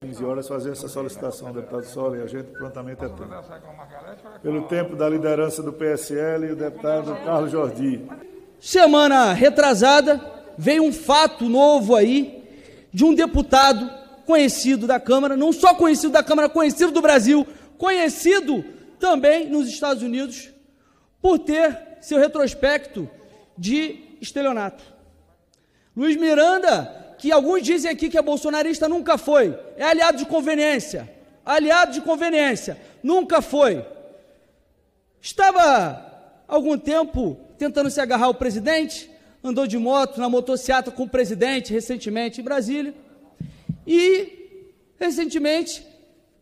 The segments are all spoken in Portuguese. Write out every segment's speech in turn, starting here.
15 horas fazer essa solicitação, deputado Sola, e a gente prontamente atende. É Pelo tempo da liderança do PSL, e o deputado Carlos Jordi. Semana retrasada, veio um fato novo aí de um deputado conhecido da Câmara, não só conhecido da Câmara, conhecido do Brasil, conhecido também nos Estados Unidos, por ter seu retrospecto de estelionato. Luiz Miranda que alguns dizem aqui que é bolsonarista, nunca foi. É aliado de conveniência. Aliado de conveniência. Nunca foi. Estava algum tempo tentando se agarrar ao presidente, andou de moto, na motocicleta com o presidente recentemente em Brasília. E recentemente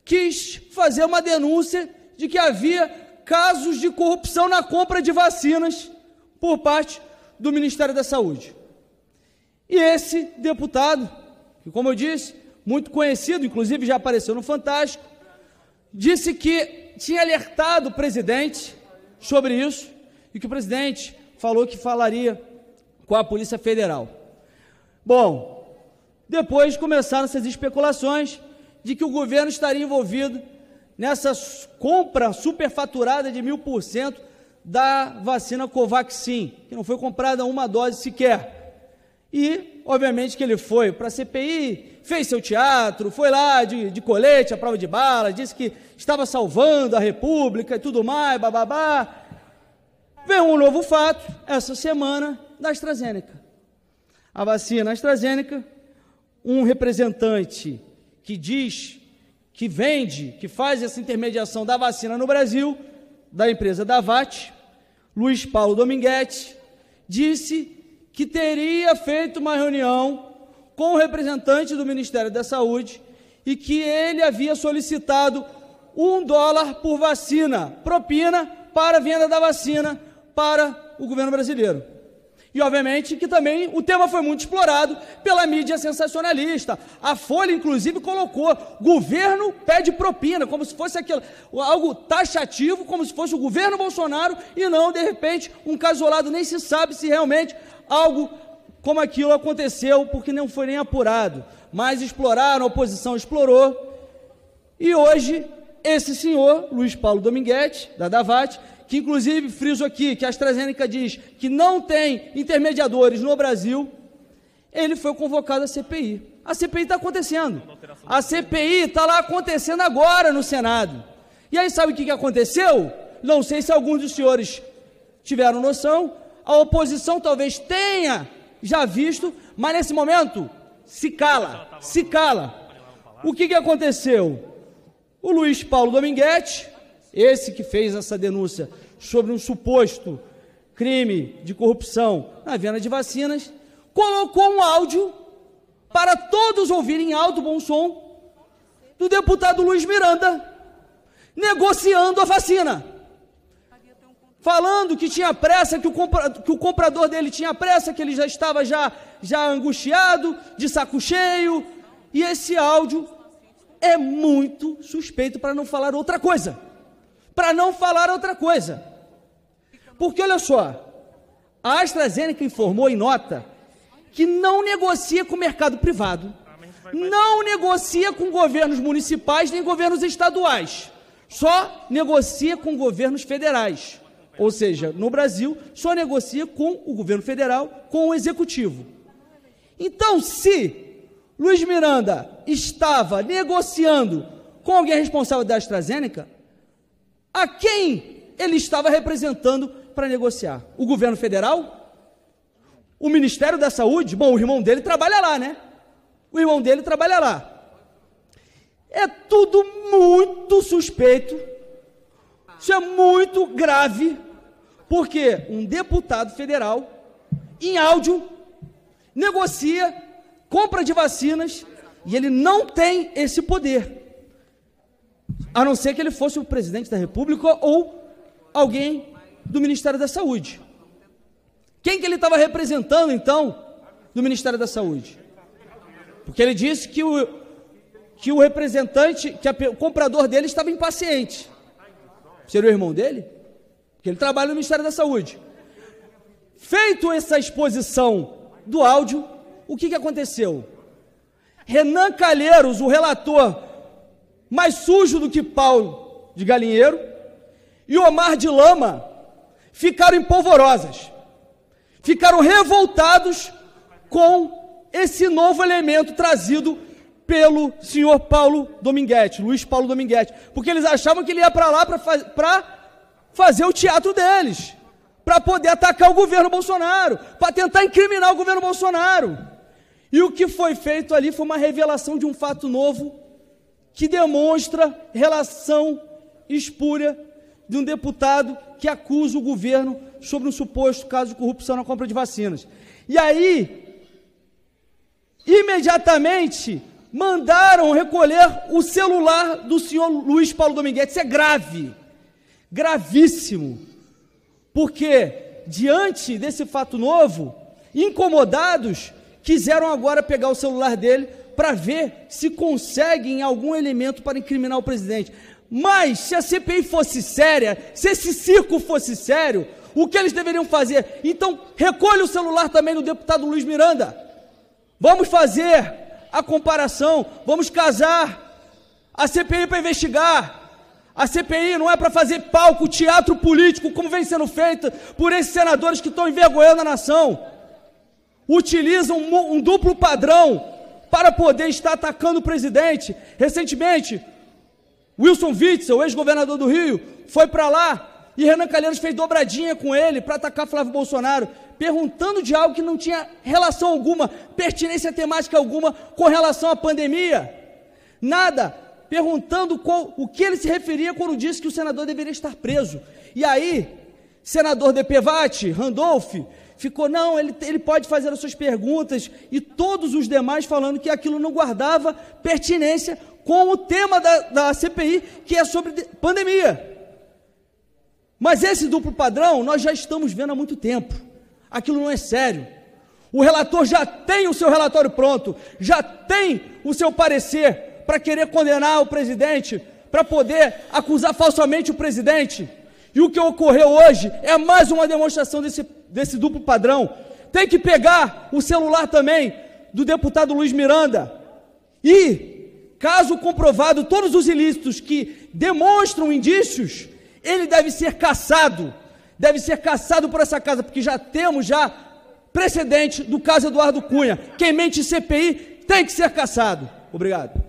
quis fazer uma denúncia de que havia casos de corrupção na compra de vacinas por parte do Ministério da Saúde. E esse deputado, que como eu disse, muito conhecido, inclusive já apareceu no Fantástico, disse que tinha alertado o presidente sobre isso e que o presidente falou que falaria com a Polícia Federal. Bom, depois começaram essas especulações de que o governo estaria envolvido nessa compra superfaturada de mil por cento da vacina Covaxin, que não foi comprada uma dose sequer. E, obviamente, que ele foi para a CPI, fez seu teatro, foi lá de, de colete, à prova de bala, disse que estava salvando a República e tudo mais, bababá. Veio um novo fato, essa semana, da AstraZeneca. A vacina AstraZeneca, um representante que diz que vende, que faz essa intermediação da vacina no Brasil, da empresa VAT, Luiz Paulo Dominguete, disse que teria feito uma reunião com o representante do Ministério da Saúde e que ele havia solicitado um dólar por vacina, propina para a venda da vacina para o governo brasileiro. E, obviamente, que também o tema foi muito explorado pela mídia sensacionalista. A Folha, inclusive, colocou: governo pede propina, como se fosse aquilo, algo taxativo, como se fosse o governo Bolsonaro, e não, de repente, um casolado, nem se sabe se realmente algo como aquilo aconteceu, porque não foi nem apurado, mas exploraram, a oposição explorou, e hoje esse senhor, Luiz Paulo Dominguete, da Davat, que inclusive friso aqui que a AstraZeneca diz que não tem intermediadores no Brasil, ele foi convocado à CPI. A CPI está acontecendo. A CPI está lá acontecendo agora no Senado. E aí sabe o que, que aconteceu? Não sei se alguns dos senhores tiveram noção, a oposição talvez tenha já visto, mas nesse momento se cala, se cala. O que, que aconteceu? O Luiz Paulo Dominguete, esse que fez essa denúncia sobre um suposto crime de corrupção na venda de vacinas, colocou um áudio para todos ouvirem em alto bom som do deputado Luiz Miranda negociando a vacina falando que tinha pressa, que o, compra, que o comprador dele tinha pressa, que ele já estava já, já angustiado, de saco cheio. E esse áudio é muito suspeito para não falar outra coisa. Para não falar outra coisa. Porque olha só, a AstraZeneca informou em nota que não negocia com o mercado privado, não negocia com governos municipais nem governos estaduais, só negocia com governos federais. Ou seja, no Brasil, só negocia com o governo federal, com o executivo. Então, se Luiz Miranda estava negociando com alguém responsável da AstraZeneca, a quem ele estava representando para negociar? O governo federal? O Ministério da Saúde? Bom, o irmão dele trabalha lá, né? O irmão dele trabalha lá. É tudo muito suspeito. Isso é muito grave porque um deputado federal, em áudio, negocia compra de vacinas e ele não tem esse poder. A não ser que ele fosse o presidente da República ou alguém do Ministério da Saúde. Quem que ele estava representando, então, do Ministério da Saúde? Porque ele disse que o, que o representante, que o comprador dele estava impaciente. Seria o irmão dele? que ele trabalha no Ministério da Saúde. Feito essa exposição do áudio, o que, que aconteceu? Renan Calheiros, o relator mais sujo do que Paulo de Galinheiro, e Omar de Lama ficaram em polvorosas, ficaram revoltados com esse novo elemento trazido pelo senhor Paulo Dominguete, Luiz Paulo Dominguete, porque eles achavam que ele ia para lá para fazer o teatro deles para poder atacar o governo Bolsonaro, para tentar incriminar o governo Bolsonaro. E o que foi feito ali foi uma revelação de um fato novo que demonstra relação espúria de um deputado que acusa o governo sobre um suposto caso de corrupção na compra de vacinas. E aí, imediatamente, mandaram recolher o celular do senhor Luiz Paulo Dominguete. Isso é grave gravíssimo, porque diante desse fato novo, incomodados, quiseram agora pegar o celular dele para ver se conseguem algum elemento para incriminar o presidente. Mas se a CPI fosse séria, se esse circo fosse sério, o que eles deveriam fazer? Então, recolhe o celular também do deputado Luiz Miranda. Vamos fazer a comparação, vamos casar a CPI para investigar a CPI não é para fazer palco, teatro político, como vem sendo feito por esses senadores que estão envergonhando a nação. Utilizam um, um duplo padrão para poder estar atacando o presidente. Recentemente, Wilson Witzel, ex-governador do Rio, foi para lá e Renan Calheiros fez dobradinha com ele para atacar Flávio Bolsonaro, perguntando de algo que não tinha relação alguma, pertinência temática alguma com relação à pandemia. Nada perguntando qual, o que ele se referia quando disse que o senador deveria estar preso. E aí, senador Depevati, Randolph, ficou, não, ele, ele pode fazer as suas perguntas, e todos os demais falando que aquilo não guardava pertinência com o tema da, da CPI, que é sobre pandemia. Mas esse duplo padrão nós já estamos vendo há muito tempo. Aquilo não é sério. O relator já tem o seu relatório pronto, já tem o seu parecer para querer condenar o presidente, para poder acusar falsamente o presidente. E o que ocorreu hoje é mais uma demonstração desse, desse duplo padrão. Tem que pegar o celular também do deputado Luiz Miranda e, caso comprovado todos os ilícitos que demonstram indícios, ele deve ser caçado, deve ser caçado por essa casa, porque já temos já precedente do caso Eduardo Cunha. Quem mente CPI tem que ser caçado. Obrigado.